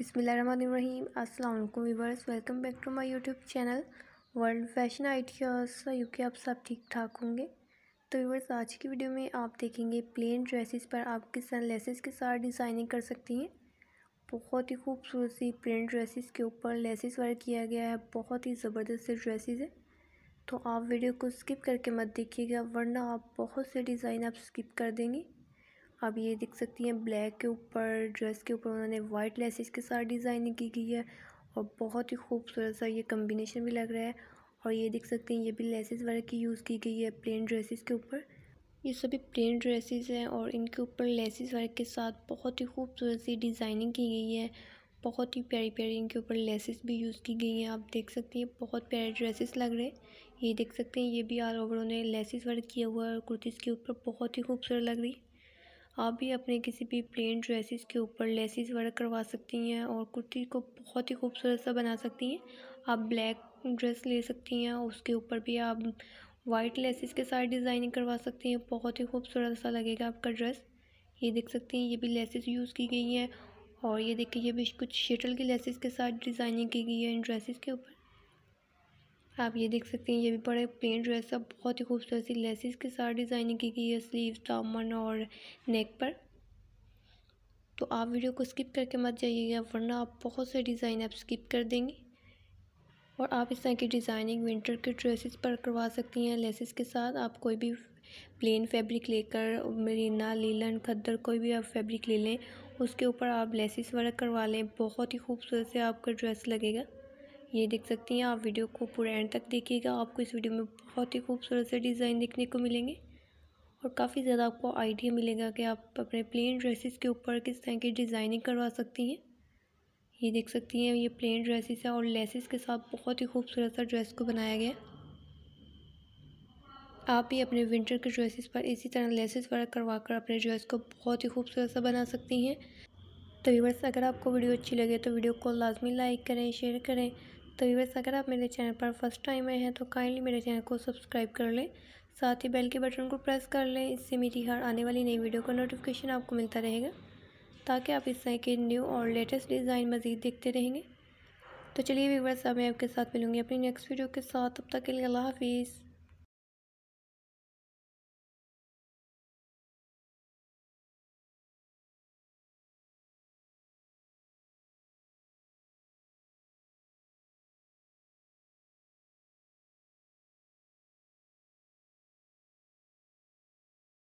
बिसमीम अल्लाम viewers welcome back to my YouTube channel world fashion ideas U K आप सब ठीक ठाक होंगे तो वीवर्स आज की वीडियो में आप देखेंगे प्लेन ड्रेसेस पर आप किस तरह लेसेस के साथ डिज़ाइनिंग कर सकती हैं बहुत ही खूबसूरत सी प्लेन ड्रेसेस के ऊपर लेसेस वर्क किया गया है बहुत ही ज़बरदस्त से ड्रेसेस है तो आप वीडियो को स्किप करके मत देखिएगा वरना आप बहुत से डिज़ाइन आप स्किप कर देंगी आप ये देख सकती हैं ब्लैक के ऊपर ड्रेस के ऊपर उन्होंने वाइट लेसेस के साथ डिज़ाइनिंग की गई है और बहुत ही खूबसूरत सा ये कम्बिनेशन भी लग रहा है और ये देख सकते हैं ये भी लेसेस वर्क की यूज़ की गई है प्लेन ड्रेसेस के ऊपर ये सभी प्लेन ड्रेसेस हैं और इनके ऊपर लेसेस वर्क के साथ बहुत ही खूबसूरत सी डिज़ाइनिंग की गई है बहुत ही प्यारी प्यारी इनके ऊपर लेसेस भी यूज़ की गई हैं आप देख सकते हैं बहुत प्यारे ड्रेसेस लग रहे हैं ये देख सकते हैं ये भी ऑल ओवर उन्हें लेसेस वर्क किया हुआ है और कुर्तीज़ के ऊपर बहुत ही खूबसूरत लग रही है आप भी अपने किसी भी प्लेन ड्रेसेस के ऊपर लेसिस वर्क करवा सकती हैं और कुर्ती को बहुत ही खूबसूरत सा बना सकती हैं आप ब्लैक ड्रेस ले सकती हैं उसके ऊपर भी आप वाइट लेसिस के साथ डिज़ाइनिंग करवा सकती हैं बहुत ही खूबसूरत सा लगेगा आपका ड्रेस ये देख सकते हैं ये भी लेसिस यूज़ की गई हैं और ये देखिए ये भी कुछ शटल की लेसिस के साथ डिज़ाइनिंग की गई है इन ड्रेसिस के ऊपर आप ये देख सकते हैं ये भी बड़े प्लेन ड्रेस है बहुत ही खूबसूरत सी लेसिस के साथ डिज़ाइनिंग की गई है स्लीव दामन और नेक पर तो आप वीडियो को स्किप करके मत जाइएगा वरना आप बहुत से डिज़ाइन आप स्किप कर देंगे और आप इस तरह की डिज़ाइनिंग विंटर के ड्रेसेस पर करवा सकती हैं लेसिस के साथ आप कोई भी प्लेन फैब्रिक लेकर मरीना लीलन खद्दर कोई भी आप फैब्रिक ले लें उसके ऊपर आप लेसिस वर्क करवा लें बहुत ही खूबसूरत से आपका ड्रेस लगेगा ये देख सकती हैं आप वीडियो को पूरा एंड तक देखिएगा आपको इस वीडियो में बहुत ही खूबसूरत से डिज़ाइन देखने को मिलेंगे और काफ़ी ज़्यादा आपको आइडिया मिलेगा कि आप अपने प्लेन ड्रेसेस के ऊपर किस तरह की डिज़ाइनिंग करवा सकती हैं ये देख सकती हैं ये प्लेन ड्रेसेस है और लेसेस के साथ बहुत ही खूबसूरत सा ड्रेस को बनाया गया आप भी अपने विंटर के ड्रेसेस पर इसी तरह लेसेस वर्क करवा कर अपने ड्रेस को बहुत ही खूबसूरत सा बना सकती हैं तो वीवर्स अगर आपको वीडियो अच्छी लगे तो वीडियो को लाजमी लाइक करें शेयर करें तो वीवर्स अगर आप मेरे चैनल पर फर्स्ट टाइम आए हैं तो काइंडली मेरे चैनल को सब्सक्राइब कर लें साथ ही बेल के बटन को प्रेस कर लें इससे मेरी हर आने वाली नई वीडियो का नोटिफिकेशन आपको मिलता रहेगा ताकि आप इस तरह के न्यू और लेटेस्ट डिज़ाइन मज़ीद देखते रहेंगे तो चलिए वीवर्स अब मैं आपके साथ मिलूँगी अपनी नेक्स्ट वीडियो के साथ तब तक के लिए अल्लाह हाफिज़